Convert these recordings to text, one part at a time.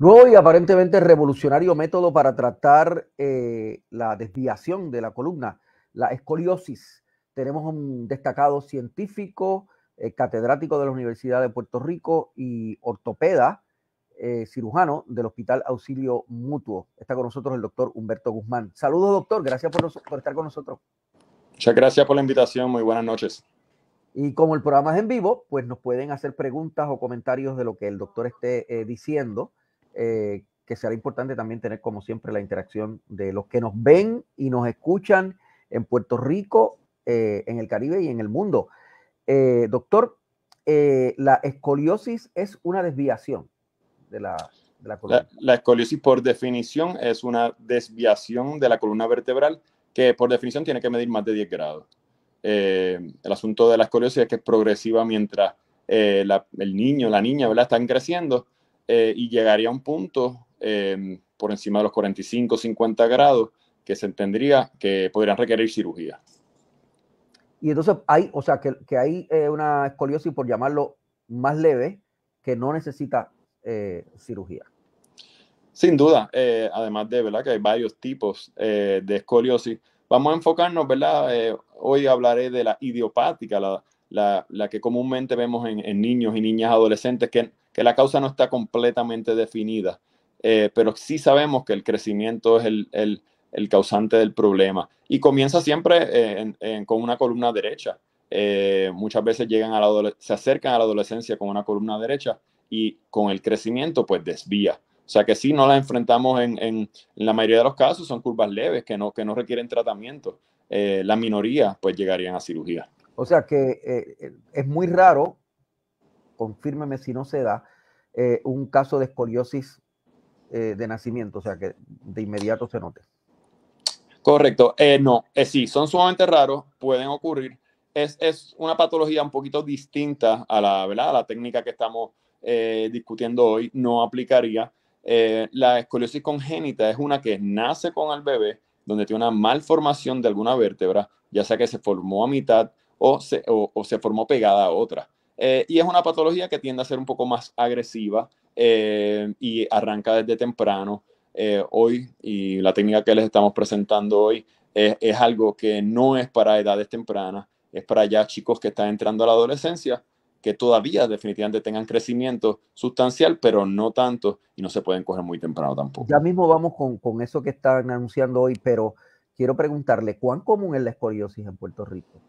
Nuevo y aparentemente revolucionario método para tratar eh, la desviación de la columna, la escoliosis. Tenemos un destacado científico, eh, catedrático de la Universidad de Puerto Rico y ortopeda, eh, cirujano del Hospital Auxilio Mutuo. Está con nosotros el doctor Humberto Guzmán. Saludos, doctor. Gracias por, por estar con nosotros. Muchas gracias por la invitación. Muy buenas noches. Y como el programa es en vivo, pues nos pueden hacer preguntas o comentarios de lo que el doctor esté diciendo eh, que será importante también tener, como siempre, la interacción de los que nos ven y nos escuchan en Puerto Rico, eh, en el Caribe y en el mundo. Eh, doctor, la escoliosis es una desviación de la, columna. La, escoliosis, por definición, es una desviación de la columna vertebral que, por definición, tiene que medir más de 10 grados. el asunto de la escoliosis es que es progresiva mientras el niño, la niña, Están creciendo eh, y llegaría a un punto em, por encima de los 45, 50 grados que se entendería que podrían requerir cirugía. Y entonces hay, o sea, que, que hay eh, una escoliosis, por llamarlo más leve, que no necesita eh, cirugía. Sin duda, además de ¿verdad? que hay varios tipos de escoliosis. Vamos a enfocarnos, ¿verdad? hoy hablaré de la idiopática, la, que comúnmente vemos en, en, niños y niñas adolescentes, que que la causa no está completamente definida, eh, pero sí sabemos que el crecimiento es el, el, causante del problema. Y comienza siempre eh, con una columna derecha. Eh, muchas veces llegan a la se acercan a la adolescencia con una columna derecha y con el crecimiento pues desvía. O sea que si no la enfrentamos en, en, la mayoría de los casos, son curvas leves que no, que no requieren tratamiento. la minoría pues llegarían a cirugía. O sea que es muy raro confírmeme si no se da, eh, un caso de escoliosis eh, de nacimiento, o sea, que de inmediato se note. Correcto, eh, no, sí, son sumamente raros, pueden ocurrir. Es, una patología un poquito distinta a la, ¿verdad? la técnica que estamos discutiendo hoy, no aplicaría. la escoliosis congénita es una que nace con el bebé, donde tiene una malformación de alguna vértebra, ya sea que se formó a mitad o se formó pegada a otra. Eh, y es una patología que tiende a ser un poco más agresiva eh, y arranca desde temprano eh, hoy. Y la técnica que les estamos presentando hoy es, algo que no es para edades tempranas, es para ya chicos que están entrando a la adolescencia, que todavía definitivamente tengan crecimiento sustancial, pero no tanto y no se pueden coger muy temprano tampoco. Ya mismo vamos con, eso que están anunciando hoy, pero quiero preguntarle, ¿cuán común es la escoliosis en Puerto Rico?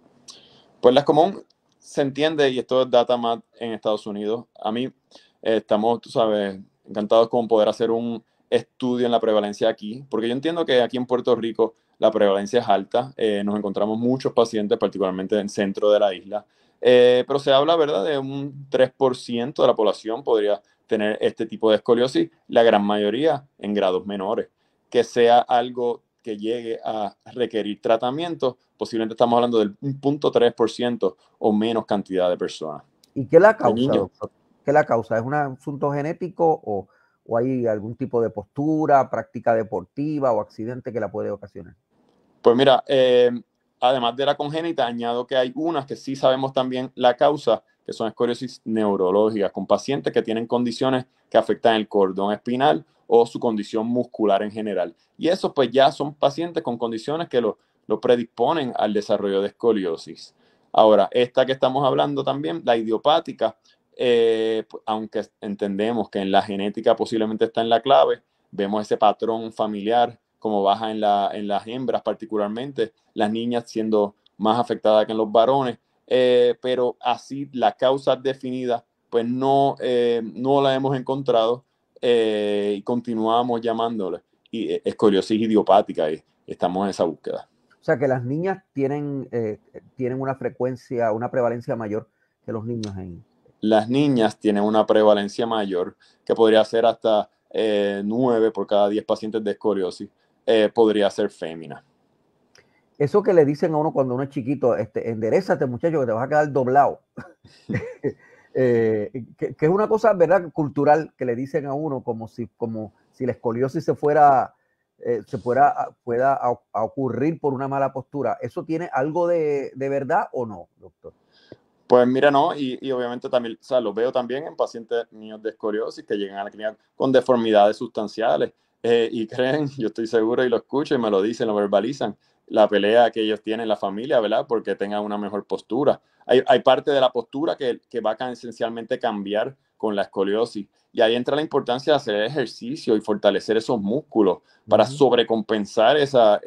Pues la es común se entiende, y esto es data más en Estados Unidos, a mí eh, estamos, tú sabes, encantados con poder hacer un estudio en la prevalencia aquí, porque yo entiendo que aquí en Puerto Rico la prevalencia es alta, eh, nos encontramos muchos pacientes, particularmente en el centro de la isla, eh, pero se habla, ¿verdad?, de un 3% de la población podría tener este tipo de escoliosis, la gran mayoría en grados menores. Que sea algo que llegue a requerir tratamiento, posiblemente estamos hablando del 1.3% o menos cantidad de personas. ¿Y qué la causa? la causa? ¿Es un asunto genético o, hay algún tipo de postura, práctica deportiva o accidente que la puede ocasionar? Pues mira, eh, además de la congénita, añado que hay unas que sí sabemos también la causa, que son escoriosis neurológicas, con pacientes que tienen condiciones que afectan el cordón espinal o su condición muscular en general. Y eso pues ya son pacientes con condiciones que lo, predisponen al desarrollo de escoliosis. Ahora, esta que estamos hablando también, la idiopática, eh, pues, aunque entendemos que en la genética posiblemente está en la clave, vemos ese patrón familiar como baja en, la, en las hembras particularmente, las niñas siendo más afectadas que en los varones, eh, pero así la causa definida pues no, eh, no la hemos encontrado eh, y continuamos llamándole. Y eh, escoliosis idiopática y eh, estamos en esa búsqueda. O sea que las niñas tienen, tienen una frecuencia, una prevalencia mayor que los niños en... Las niñas tienen una prevalencia mayor que podría ser hasta eh, 9 por cada 10 pacientes de escoliosis, podría ser fémina. Eso que le dicen a uno cuando uno es chiquito, este, enderezate muchacho que te vas a quedar doblado. Eh, que, es una cosa, ¿verdad?, cultural que le dicen a uno como si, como si la escoliosis se fuera, eh, se fuera, pueda a, ocurrir por una mala postura. ¿Eso tiene algo de, de verdad o no, doctor? Pues mira, no, y, y, obviamente también, o sea, lo veo también en pacientes niños de escoliosis que llegan a la clínica con deformidades sustanciales eh, y creen, yo estoy seguro y lo escucho y me lo dicen, lo verbalizan, la pelea que ellos tienen, la familia, ¿verdad? Porque tengan una mejor postura. Hay, parte de la postura que, que va a esencialmente cambiar con la escoliosis. Y ahí entra la importancia de hacer ejercicio y fortalecer esos músculos para sobrecompensar esa,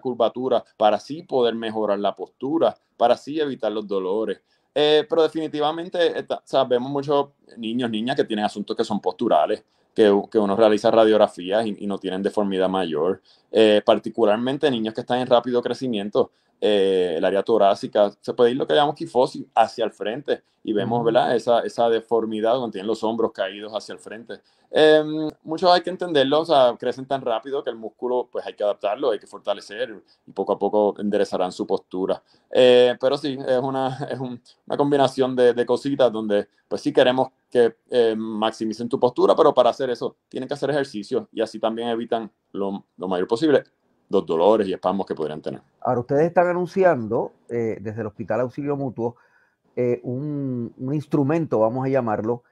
curvatura, para así poder mejorar la postura, para así evitar los dolores. Eh, pero definitivamente eh, sabemos muchos niños, niñas que tienen asuntos que son posturales que, uno realiza radiografías y, no tienen deformidad mayor. Eh, particularmente niños que están en rápido crecimiento, eh, el área torácica, se puede ir lo que llamamos quifosis hacia el frente y vemos ¿verdad? Esa, deformidad donde tienen los hombros caídos hacia el frente. Em, muchos hay que entenderlo, o crecen tan rápido que el músculo pues hay que adaptarlo, hay que fortalecer y poco a poco enderezarán su postura. Eh, pero sí, es una, es una combinación de, de, cositas donde pues sí queremos que eh, maximicen tu postura, pero para hacer eso tienen que hacer ejercicio y así también evitan lo, mayor posible los dolores y espasmos que podrían tener. Ahora, ustedes están anunciando eh, desde el Hospital Auxilio Mutuo eh, un, instrumento, vamos a llamarlo,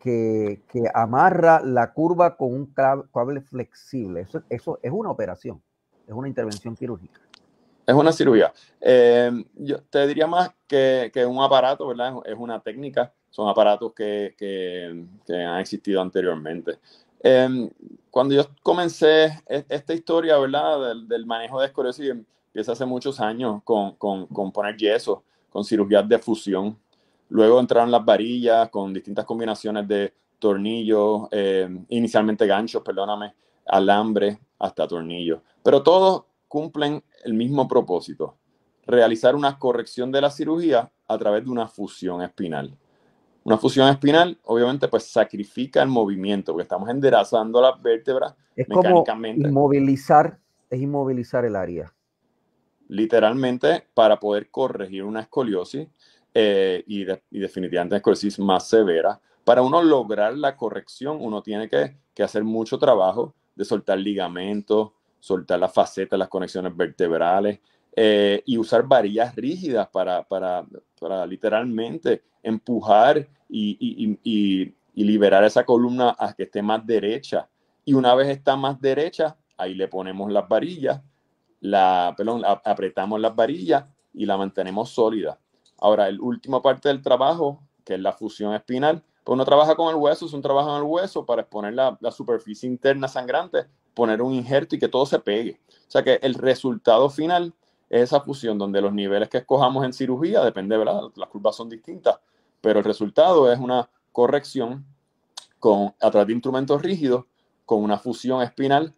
que, amarra la curva con un cable flexible. Eso, es una operación, es una intervención quirúrgica es una cirugía. yo te diría más que, que, un aparato, ¿verdad? Es una técnica son aparatos que, han existido anteriormente. Em, cuando yo comencé e-, esta historia, ¿verdad? Del, manejo de y empieza hace muchos años con, poner yeso, con cirugías de fusión. Luego entraron las varillas con distintas combinaciones de tornillos, em, inicialmente ganchos, perdóname, alambre, hasta tornillos. Pero todos cumplen el mismo propósito, realizar una corrección de la cirugía a través de una fusión espinal. Una fusión espinal, obviamente, pues sacrifica el movimiento, porque estamos enderezando las vértebras es mecánicamente. Como inmovilizar, es inmovilizar el área. Literalmente, para poder corregir una escoliosis eh, y, definitivamente una escoliosis más severa, para uno lograr la corrección, uno tiene que, hacer mucho trabajo de soltar ligamentos, soltar las facetas, las conexiones vertebrales eh, y usar varillas rígidas para, para literalmente empujar y, liberar esa columna a que esté más derecha. Y una vez está más derecha, ahí le ponemos las varillas, la, perdón, apretamos las varillas y la mantenemos sólida. Ahora, la última parte del trabajo, que es la fusión espinal, pues uno trabaja con el hueso, es un trabajo en el hueso para exponer la, la superficie interna sangrante, poner un injerto y que todo se pegue. O sea que el resultado final es esa fusión donde los niveles que escojamos en cirugía, depende, ¿verdad? Las curvas son distintas, pero el resultado es una corrección con, a través de instrumentos rígidos con una fusión espinal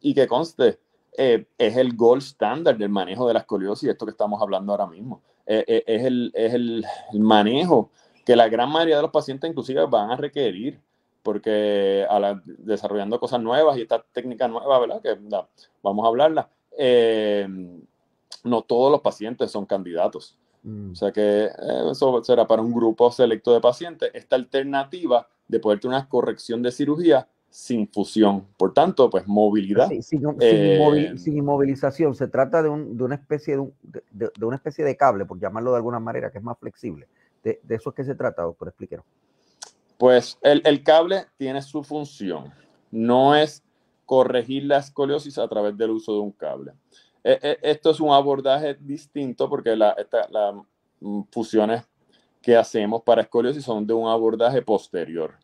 y que conste, eh, es el gold standard del manejo de la escoliosis, esto que estamos hablando ahora mismo. Eh, eh, es, el, es el, manejo que la gran mayoría de los pacientes inclusive van a requerir, porque a desarrollando cosas nuevas y esta técnica nueva, ¿verdad? Que vamos a hablarla, no todos los pacientes son candidatos. Mm. O sea que eh, eso será para un grupo selecto de pacientes esta alternativa de poder tener una corrección de cirugía sin fusión. Por tanto, pues movilidad. Sí, sin, eh, inmovilización. Se trata de, una especie de, una especie de cable, por llamarlo de alguna manera, que es más flexible. De, eso es que se trata, doctor, explíquenos. Pues el, el, cable tiene su función. No es corregir la escoliosis a través del uso de un cable. Eh, eh, esto es un abordaje distinto porque las fusiones que hacemos para escoliosis son de un abordaje posterior.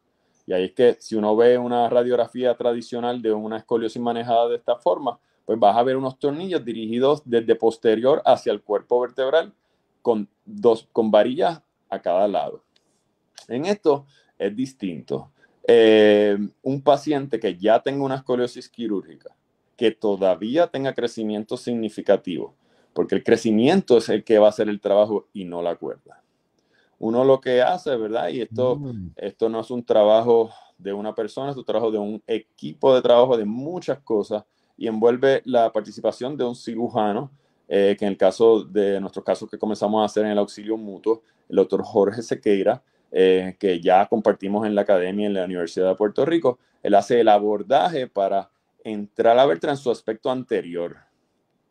Y ahí es que si uno ve una radiografía tradicional de una escoliosis manejada de esta forma, pues vas a ver unos tornillos dirigidos desde posterior hacia el cuerpo vertebral con, dos, con varillas a cada lado. En esto es distinto. Eh, un paciente que ya tenga una escoliosis quirúrgica, que todavía tenga crecimiento significativo, porque el crecimiento es el que va a hacer el trabajo y no la cuerda. Uno lo que hace, ¿verdad? Y esto, mm. esto no es un trabajo de una persona, es un trabajo de un equipo de trabajo de muchas cosas y envuelve la participación de un cirujano, eh, que en el caso de nuestros casos que comenzamos a hacer en el auxilio mutuo, el doctor Jorge Sequeira, eh, que ya compartimos en la academia en la Universidad de Puerto Rico, él hace el abordaje para entrar a Bertrand en su aspecto anterior,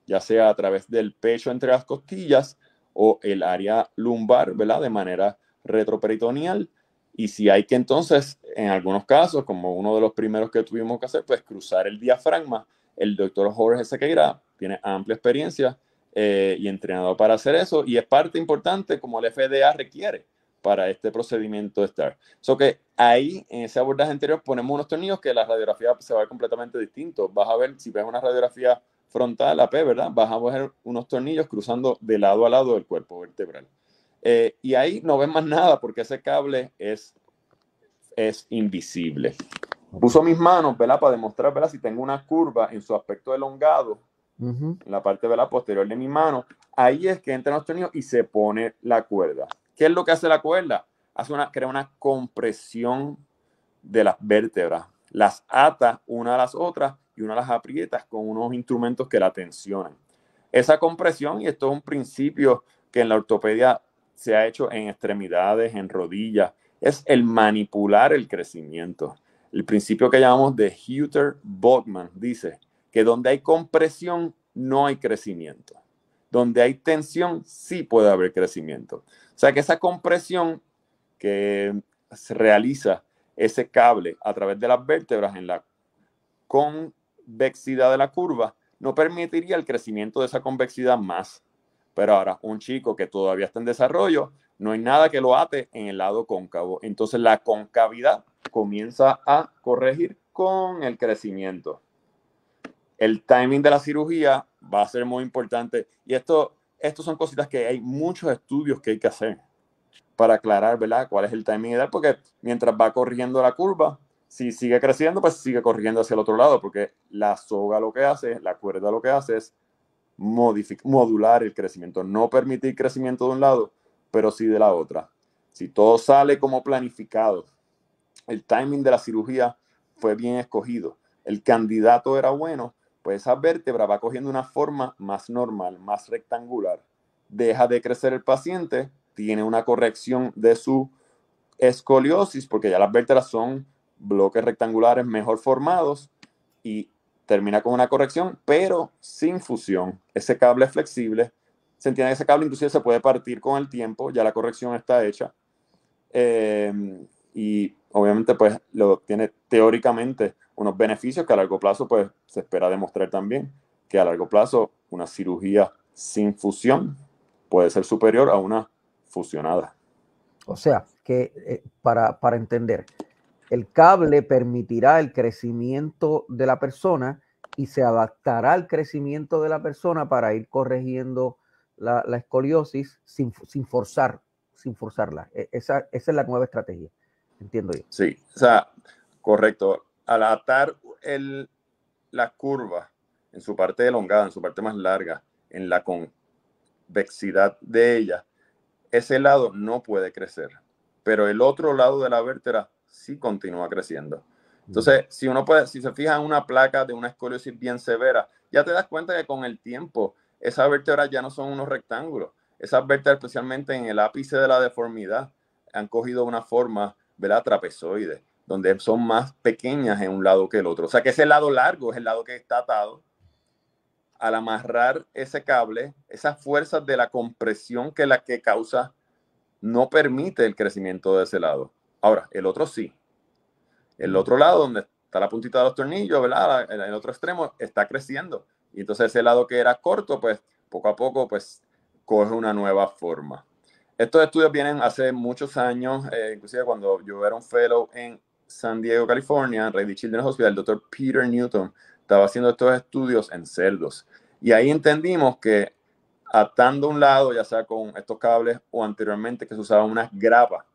ya sea a través del pecho entre las costillas o el área lumbar, ¿verdad? De manera retroperitoneal. Y si hay que entonces, en algunos casos, como uno de los primeros que tuvimos que hacer, pues cruzar el diafragma, el doctor Jorge Sequeira tiene amplia experiencia eh, y entrenado para hacer eso. Y es parte importante como el FDA requiere para este procedimiento de STAR. Eso que ahí, en ese abordaje anterior, ponemos unos tornillos que la radiografía se va a ver completamente distinto. Vas a ver, si ves una radiografía frontal, AP, ¿verdad? Vas a ver unos tornillos cruzando de lado a lado del cuerpo vertebral. Eh, y ahí no ves más nada porque ese cable es, es invisible. Puso mis manos, ¿verdad? Para demostrar, ¿verdad? Si tengo una curva en su aspecto elongado, en la parte, la Posterior de mi mano, ahí es que entran los tornillos y se pone la cuerda. ¿Qué es lo que hace la cuerda? Hace una, crea una compresión de las vértebras. Las ata una a las otras y una las aprietas con unos instrumentos que la tensionan. Esa compresión, y esto es un principio que en la ortopedia se ha hecho en extremidades, en rodillas, es el manipular el crecimiento. El principio que llamamos de Hutter-Bogman dice que donde hay compresión no hay crecimiento. Donde hay tensión sí puede haber crecimiento. O sea que esa compresión que se realiza ese cable a través de las vértebras en la convexidad de la curva no permitiría el crecimiento de esa convexidad más. Pero ahora, un chico que todavía está en desarrollo, no hay nada que lo ate en el lado cóncavo. Entonces la concavidad comienza a corregir con el crecimiento. El timing de la cirugía va a ser muy importante. Y esto estos son cositas que hay muchos estudios que hay que hacer para aclarar, ¿verdad? ¿Cuál es el timing ideal? Porque mientras va corriendo la curva, si sigue creciendo, pues sigue corriendo hacia el otro lado, porque la soga lo que hace, la cuerda lo que hace es modular el crecimiento, no permitir crecimiento de un lado, pero sí de la otra. Si todo sale como planificado, el timing de la cirugía fue bien escogido, el candidato era bueno, pues esa vértebra va cogiendo una forma más normal, más rectangular. Deja de crecer el paciente, tiene una corrección de su escoliosis, porque ya las vértebras son bloques rectangulares mejor formados y termina con una corrección, pero sin fusión. Ese cable es flexible. Se entiende que ese cable inclusive se puede partir con el tiempo, ya la corrección está hecha. Eh, y obviamente pues lo tiene teóricamente unos beneficios que a largo plazo pues se espera demostrar también que a largo plazo una cirugía sin fusión puede ser superior a una fusionada. O sea, que eh, para, para entender, el cable permitirá el crecimiento de la persona y se adaptará al crecimiento de la persona para ir corrigiendo la, la escoliosis sin, sin, forzar, sin forzarla. E, esa, esa es la nueva estrategia entiendo yo. Sí, o sea, correcto. Al atar el, la curva en su parte elongada, en su parte más larga, en la convexidad de ella, ese lado no puede crecer, pero el otro lado de la vértebra sí continúa creciendo. Entonces, mm. si uno puede, si se fija en una placa de una escoliosis bien severa, ya te das cuenta que con el tiempo esas vértebras ya no son unos rectángulos. Esas vértebras, especialmente en el ápice de la deformidad, han cogido una forma ¿verdad? trapezoides, donde son más pequeñas en un lado que el otro. O sea que ese lado largo es el lado que está atado. Al amarrar ese cable, esas fuerzas de la compresión que la que causa no permite el crecimiento de ese lado. Ahora, el otro sí. El otro lado donde está la puntita de los tornillos, ¿verdad? En el otro extremo está creciendo. Y entonces ese lado que era corto, pues poco a poco, pues coge una nueva forma. Estos estudios vienen hace muchos años, eh, inclusive cuando yo era un fellow en San Diego, California, en Ready Children's Hospital, el doctor Peter Newton estaba haciendo estos estudios en cerdos. Y ahí entendimos que atando un lado, ya sea con estos cables o anteriormente que se usaban unas grapas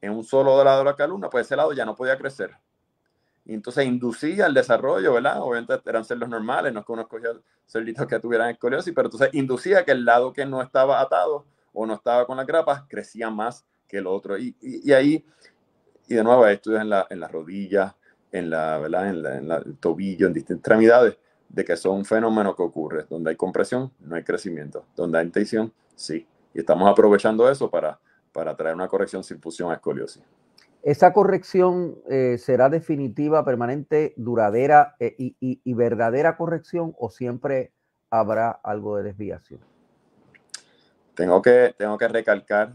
en un solo lado de la columna, pues ese lado ya no podía crecer. Y entonces inducía el desarrollo, ¿verdad? Obviamente eran cerdos normales, no es que uno escogía cerditos que tuvieran escoliosis, pero entonces inducía que el lado que no estaba atado o no estaba con las grapas, crecía más que el otro. Y, y, ahí, y de nuevo, hay estudios en, la, en las rodillas, en la, ¿verdad? En, el tobillo, en distintas extremidades, de que son fenómenos fenómeno que ocurre. Donde hay compresión, no hay crecimiento. Donde hay tensión, sí. Y estamos aprovechando eso para, para traer una corrección sin fusión a escoliosis. ¿Esa corrección eh, será definitiva, permanente, duradera eh, y verdadera corrección o siempre habrá algo de desviación? Tengo que, recalcar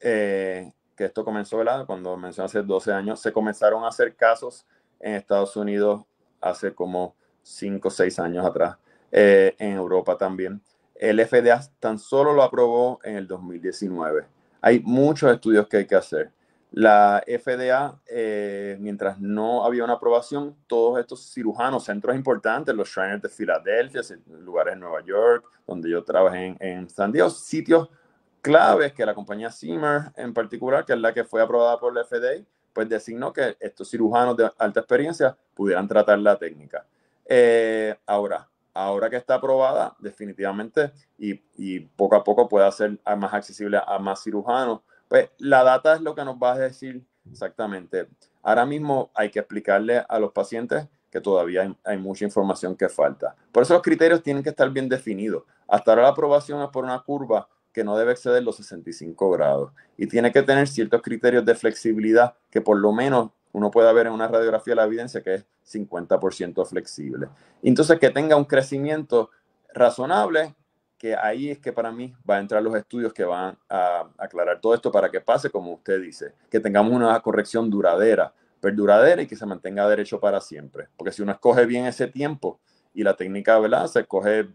eh, que esto comenzó, Cuando mencioné hace 12 años, se comenzaron a hacer casos en Estados Unidos hace como 5 o 6 años atrás, eh, en Europa también. El FDA tan solo lo aprobó en el 2019. Hay muchos estudios que hay que hacer la FDA, eh, mientras no había una aprobación, todos estos cirujanos, centros importantes, los Shriners de Filadelfia, lugares en Nueva York, donde yo trabajé en, San Diego, sitios claves que la compañía Seamer en particular, que es la que fue aprobada por la FDA, pues designó que estos cirujanos de alta experiencia pudieran tratar la técnica. Eh, ahora, ahora que está aprobada, definitivamente, y, poco a poco puede ser más accesible a más cirujanos, pues la data es lo que nos va a decir exactamente. Ahora mismo hay que explicarle a los pacientes que todavía hay, mucha información que falta. Por eso los criterios tienen que estar bien definidos. Hasta ahora la aprobación es por una curva que no debe exceder los 65 grados y tiene que tener ciertos criterios de flexibilidad que por lo menos uno pueda ver en una radiografía la evidencia que es 50% flexible. Entonces que tenga un crecimiento razonable que ahí es que para mí va a entrar los estudios que van a aclarar todo esto para que pase como usted dice, que tengamos una corrección duradera, perduradera y que se mantenga derecho para siempre. Porque si uno escoge bien ese tiempo y la técnica, ¿verdad? Se coge,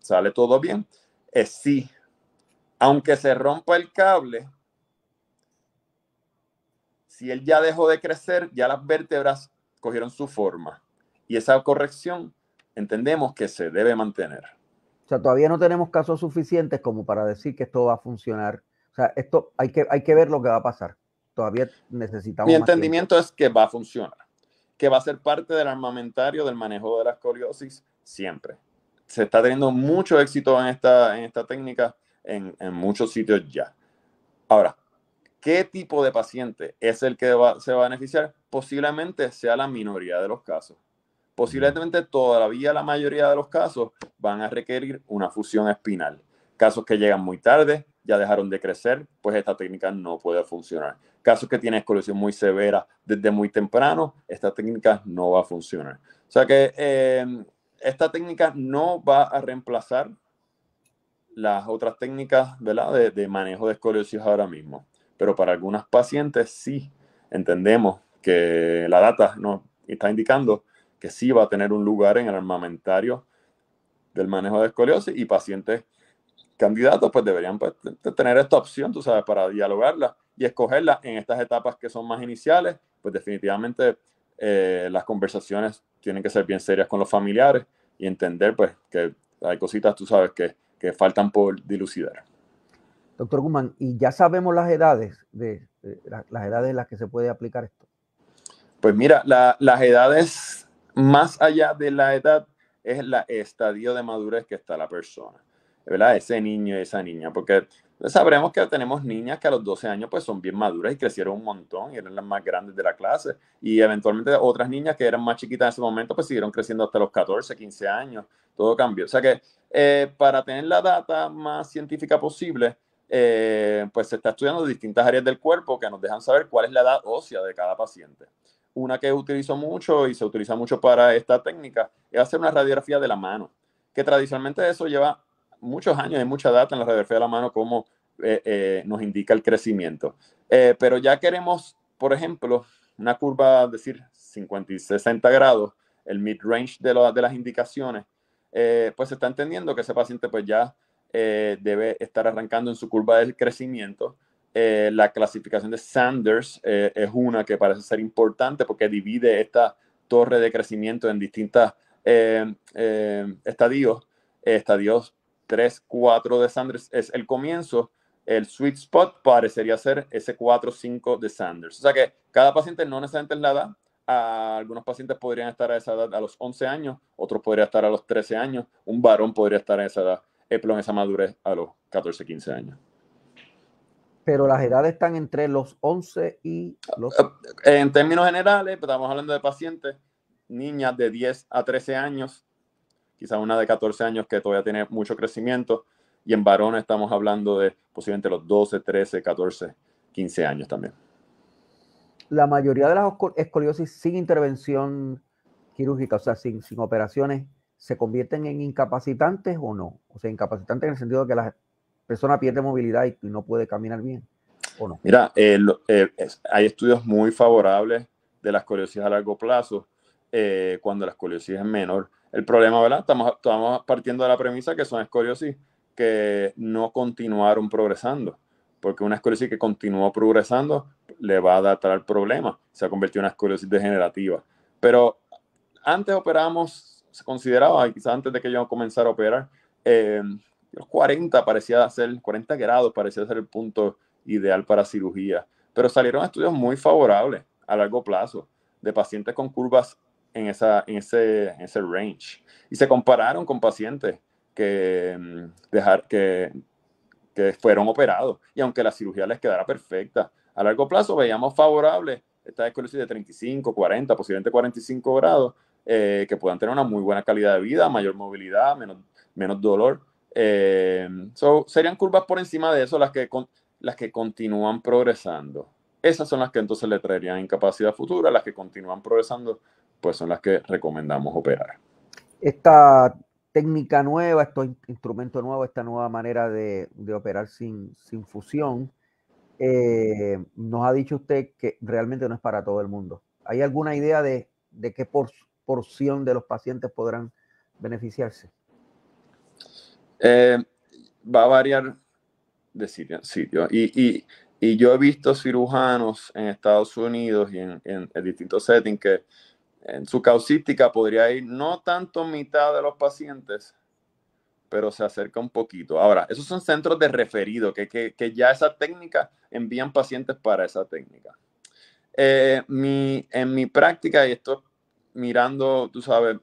sale todo bien, es sí. Aunque se rompa el cable, si él ya dejó de crecer, ya las vértebras cogieron su forma. Y esa corrección entendemos que se debe mantener sea, todavía no tenemos casos suficientes como para decir que esto va a funcionar. O sea, esto hay que, hay que ver lo que va a pasar. Todavía necesitamos. Mi entendimiento es que va a funcionar, que va a ser parte del armamentario del manejo de la escoliosis siempre. Se está teniendo mucho éxito en esta, en esta técnica en, muchos sitios ya. Ahora, ¿qué tipo de paciente es el que se va a beneficiar? Posiblemente sea la minoría de los casos posiblemente todavía la mayoría de los casos van a requerir una fusión espinal. Casos que llegan muy tarde, ya dejaron de crecer, pues esta técnica no puede funcionar. Casos que tienen escoliosis muy severa desde muy temprano, esta técnica no va a funcionar. O sea que eh, esta técnica no va a reemplazar las otras técnicas De, de, manejo de escoliosis ahora mismo. Pero para algunas pacientes sí entendemos que la data nos está indicando que sí va a tener un lugar en el armamentario del manejo de escoliosis y pacientes candidatos pues deberían pues, tener esta opción, tú sabes, para dialogarla y escogerla en estas etapas que son más iniciales, pues definitivamente eh, las conversaciones tienen que ser bien serias con los familiares y entender pues que hay cositas, tú sabes, que, faltan por dilucidar. Doctor Guzmán, y ya sabemos las edades, de, las edades en las que se puede aplicar esto. Pues mira, las edades más allá de la edad, es la estadio de madurez que está la persona, ¿verdad? Ese niño y esa niña, porque sabremos que tenemos niñas que a los 12 años pues son bien maduras y crecieron un montón y eran las más grandes de la clase y eventualmente otras niñas que eran más chiquitas en ese momento pues siguieron creciendo hasta los 14, 15 años, todo cambió. O sea que eh, para tener la data más científica posible, eh, pues se está estudiando distintas áreas del cuerpo que nos dejan saber cuál es la edad ósea de cada paciente. Una que utilizo mucho y se utiliza mucho para esta técnica es hacer una radiografía de la mano, que tradicionalmente eso lleva muchos años, y mucha data en la radiografía de la mano como eh, eh, nos indica el crecimiento. Eh, pero ya queremos, por ejemplo, una curva, decir, 50 y 60 grados, el mid-range de, las indicaciones, pues se está entendiendo que ese paciente pues ya debe estar arrancando en su curva del crecimiento eh, la clasificación de Sanders eh, es una que parece ser importante porque divide esta torre de crecimiento en distintas eh, estadios. Estadios 3, 4 de Sanders es el comienzo. El sweet spot parecería ser ese 4, 5 de Sanders. O sea que cada paciente no necesariamente es la edad. A algunos pacientes podrían estar a esa edad a los 11 años, otros podrían estar a los 13 años, un varón podría estar a esa edad, en esa madurez a los 14, 15 años pero las edades están entre los 11 y los... Eh, eh, en términos generales, pues, estamos hablando de pacientes, niñas de 10 a 13 años, quizás una de 14 años que todavía tiene mucho crecimiento, y en varones estamos hablando de posiblemente los 12, 13, 14, 15 años también. La mayoría de las escoliosis sin intervención quirúrgica, o sea, sin, sin operaciones, ¿se convierten en incapacitantes o no? O sea, incapacitantes en el sentido de que las persona pierde movilidad y no puede caminar bien. ¿o no? Mira, eh, eh, hay estudios muy favorables de las escoliosis a largo plazo eh, cuando la escoliosis es menor. El problema, ¿verdad? Estamos, partiendo de la premisa que son escoliosis que no continuaron progresando, porque una escoliosis que continúa progresando le va a dar tal problema, se ha convertido en una escoliosis degenerativa. Pero antes operamos, se consideraba, quizás antes de que yo comenzara a operar, los 40 parecía ser, 40 grados parecía ser el punto ideal para cirugía, pero salieron estudios muy favorables a largo plazo de pacientes con curvas en, esa, en, ese, en ese range. Y se compararon con pacientes que, mm, dejar, que, que fueron operados. Y aunque la cirugía les quedara perfecta, a largo plazo veíamos favorable esta escoliosis de 35, 40, posiblemente 45 grados, eh, que puedan tener una muy buena calidad de vida, mayor movilidad, menos, menos dolor. Eh, so, serían curvas por encima de eso las que, las que continúan progresando. Esas son las que entonces le traerían incapacidad futura, las que continúan progresando, pues son las que recomendamos operar. Esta técnica nueva, este instrumento nuevo, esta nueva manera de, operar sin, sin fusión, eh, nos ha dicho usted que realmente no es para todo el mundo. ¿Hay alguna idea de, qué porción de los pacientes podrán beneficiarse? Eh, va a variar de sitio en sitio. Y, yo he visto cirujanos en Estados Unidos y en, distintos settings que en su causística podría ir no tanto mitad de los pacientes, pero se acerca un poquito. Ahora, esos son centros de referido, que, ya esa técnica envían pacientes para esa técnica. Eh, en mi práctica, y esto mirando, tú sabes,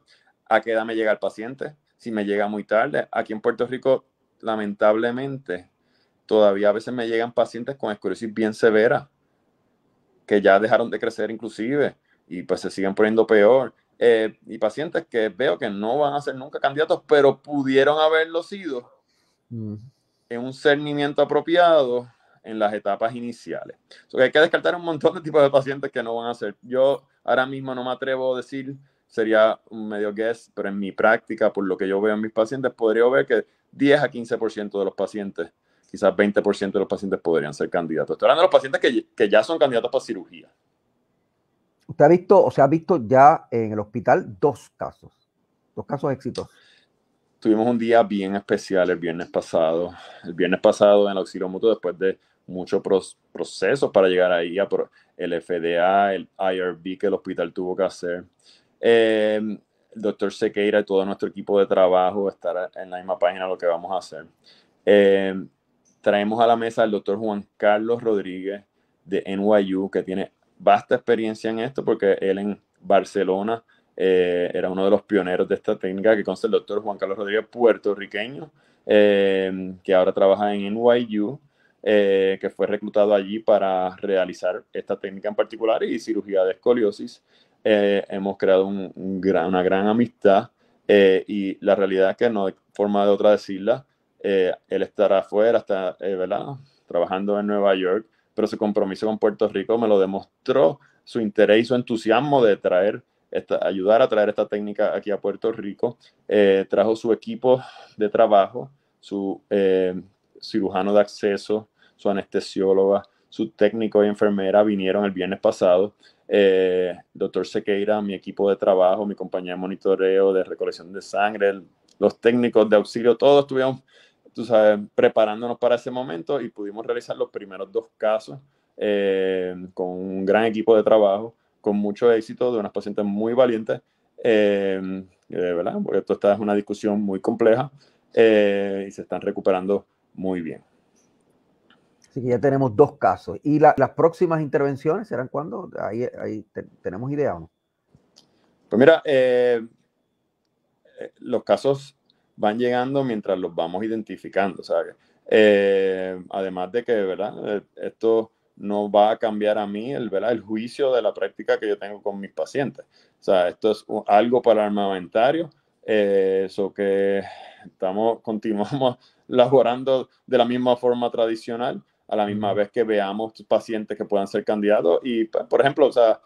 a qué edad me llega el paciente, si me llega muy tarde. Aquí en Puerto Rico, lamentablemente, todavía a veces me llegan pacientes con esclerosis bien severa, que ya dejaron de crecer inclusive y pues se siguen poniendo peor. Eh, y pacientes que veo que no van a ser nunca candidatos, pero pudieron haberlo sido mm. en un cernimiento apropiado en las etapas iniciales. hay que descartar un montón de tipos de pacientes que no van a ser. Yo ahora mismo no me atrevo a decir sería un medio guess, pero en mi práctica, por lo que yo veo en mis pacientes, podría ver que 10 a 15% de los pacientes, quizás 20% de los pacientes podrían ser candidatos. Estoy hablando de los pacientes que, ya son candidatos para cirugía. Usted ha visto, o sea, ha visto ya en el hospital dos casos, dos casos exitosos. Tuvimos un día bien especial el viernes pasado. El viernes pasado en el auxilio después de muchos procesos para llegar ahí, el FDA, el IRB que el hospital tuvo que hacer, Em, el doctor Sequeira y todo nuestro equipo de trabajo estará en la misma página lo que vamos a hacer. Em, traemos a la mesa al doctor Juan Carlos Rodríguez de NYU, que tiene vasta experiencia en esto, porque él en Barcelona eh, era uno de los pioneros de esta técnica, que consta el doctor Juan Carlos Rodríguez, puertorriqueño, em, que ahora trabaja en NYU, eh, que fue reclutado allí para realizar esta técnica en particular y cirugía de escoliosis. Eh, hemos creado un, una gran amistad eh, y la realidad es que no hay forma de otra decirla. Eh, él estará afuera, está ¿verdad? trabajando en Nueva York, pero su compromiso con Puerto Rico me lo demostró, su interés y su entusiasmo de traer ayudar a traer esta técnica aquí a Puerto Rico. trajo su equipo de trabajo, su cirujano de acceso, su anestesióloga, su técnico y enfermera vinieron el viernes pasado. Eh, doctor Sequeira, mi equipo de trabajo, mi compañía de monitoreo, de recolección de sangre, los técnicos de auxilio, todos estuvimos, tú preparándonos para ese momento y pudimos realizar los primeros dos casos eh, con un gran equipo de trabajo, con mucho éxito, de unas pacientes muy valientes, eh, ¿verdad? Porque esto es una discusión muy compleja eh, y se están recuperando muy bien que ya tenemos dos casos. ¿Y las próximas intervenciones serán cuando Ahí, ahí tenemos idea o no. Pues mira, eh, eh, los casos van llegando mientras los vamos identificando. Eh, además de que, ¿verdad? Esto no va a cambiar a mí el, ¿verdad? el juicio de la práctica que yo tengo con mis pacientes. O sea, esto es algo para armamentario, eso que estamos, continuamos laborando de la misma forma tradicional a la misma vez que veamos pacientes que puedan ser candidatos. Y, pues, por ejemplo, o sea,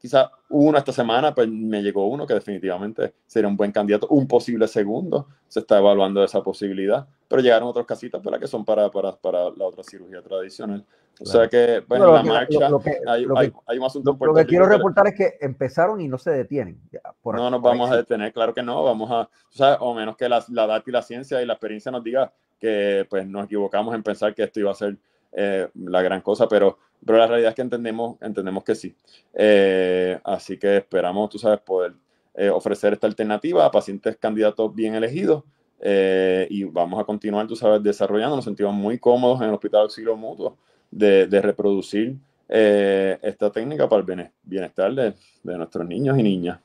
quizá uno esta semana, pues me llegó uno que definitivamente sería un buen candidato, un posible segundo, se está evaluando esa posibilidad, pero llegaron otros casitas para que son para, para, para la otra cirugía tradicional. O sea que, bueno, la marcha lo, que, hay, hay, un asunto Lo, que quiero reportar es que empezaron y no se detienen. no nos vamos a detener, claro que no, vamos a, o, menos que la, la, edad y la ciencia y la experiencia nos diga que pues nos equivocamos en pensar que esto iba a ser eh, la gran cosa, pero, pero la realidad es que entendemos, entendemos que sí. Eh, así que esperamos, tú sabes, poder eh, ofrecer esta alternativa a pacientes candidatos bien elegidos y vamos a continuar, tú sabes, desarrollando. Nos sentimos muy cómodos en el Hospital Auxilio Mutuo de, reproducir esta técnica para el bienestar de, de nuestros niños y niñas.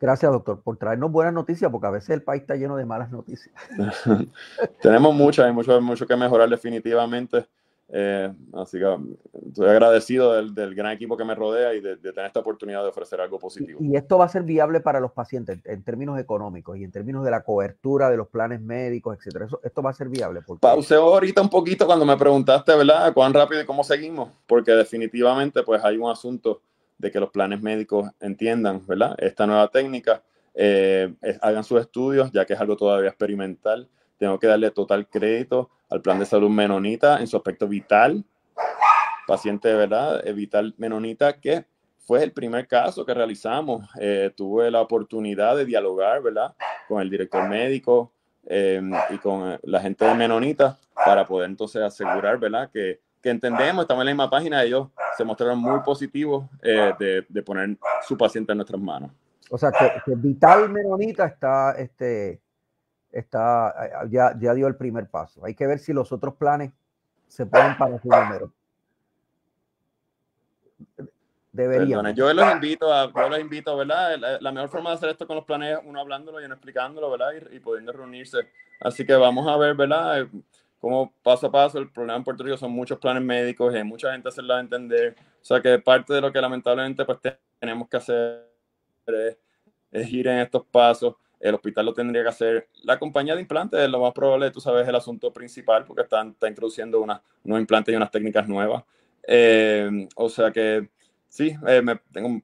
Gracias, doctor, por traernos buenas noticias, porque a veces el país está lleno de malas noticias. Tenemos muchas, hay mucho, mucho que mejorar definitivamente. Eh, así que um, estoy agradecido del, del, gran equipo que me rodea y de, tener esta oportunidad de ofrecer algo positivo. Y, esto va a ser viable para los pacientes en términos económicos y en términos de la cobertura de los planes médicos, etcétera. esto va a ser viable. Porque... Pauseo ahorita un poquito cuando me preguntaste, ¿verdad? ¿Cuán rápido y cómo seguimos? Porque definitivamente pues hay un asunto de que los planes médicos entiendan, ¿verdad? Esta nueva técnica, eh, hagan sus estudios, ya que es algo todavía experimental. Tengo que darle total crédito al plan de salud menonita en su aspecto vital, paciente, ¿verdad? Eh, vital menonita, que fue el primer caso que realizamos. Eh, tuve la oportunidad de dialogar, ¿verdad? Con el director médico y con la gente de menonita para poder entonces asegurar, ¿verdad? Que que entendemos, estamos en la misma página, ellos se mostraron muy positivos eh, de, de, poner su paciente en nuestras manos. O sea, que, que Vital Menonita está, este, está eh, ya, ya, dio el primer paso. Hay que ver si los otros planes se pueden para su número. Deberían. yo los invito a, yo los invito, ¿verdad? La, mejor forma de hacer esto con los planes es uno hablándolo y uno explicándolo, ¿verdad? Y, y pudiendo reunirse. Así que vamos a ver, ¿verdad? como paso a paso, el problema en Puerto Rico son muchos planes médicos y hay mucha gente a entender. O sea que parte de lo que lamentablemente pues tenemos que hacer es, ir en estos pasos. El hospital lo tendría que hacer. La compañía de implantes es lo más probable, tú sabes, el asunto principal porque están está introduciendo una, unos implantes y unas técnicas nuevas. Eh, o sea que sí, eh, tengo,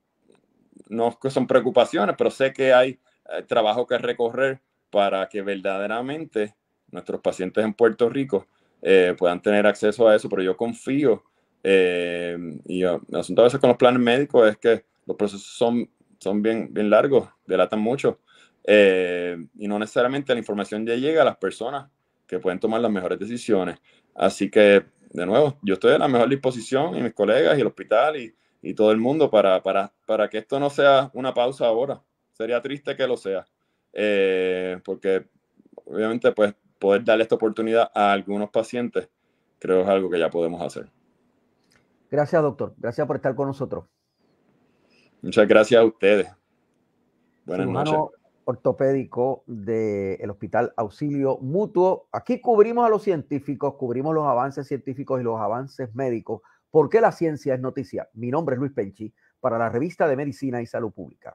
no son preocupaciones, pero sé que hay eh, trabajo que recorrer para que verdaderamente nuestros pacientes en Puerto Rico eh, puedan tener acceso a eso, pero yo confío, eh, y el asunto a veces con los planes médicos es que los procesos son, son bien, bien largos, delatan mucho, eh, y no necesariamente la información ya llega a las personas que pueden tomar las mejores decisiones. Así que, de nuevo, yo estoy en la mejor disposición y mis colegas y el hospital y, y todo el mundo para, para, para que esto no sea una pausa ahora. Sería triste que lo sea, porque obviamente pues poder darle esta oportunidad a algunos pacientes, creo es algo que ya podemos hacer. Gracias, doctor. Gracias por estar con nosotros. Muchas gracias a ustedes. Buenas noches. Ortopédico del Hospital Auxilio Mutuo. Aquí cubrimos a los científicos, cubrimos los avances científicos y los avances médicos. ¿Por qué la ciencia es noticia? Mi nombre es Luis Penchi para la revista de Medicina y Salud Pública.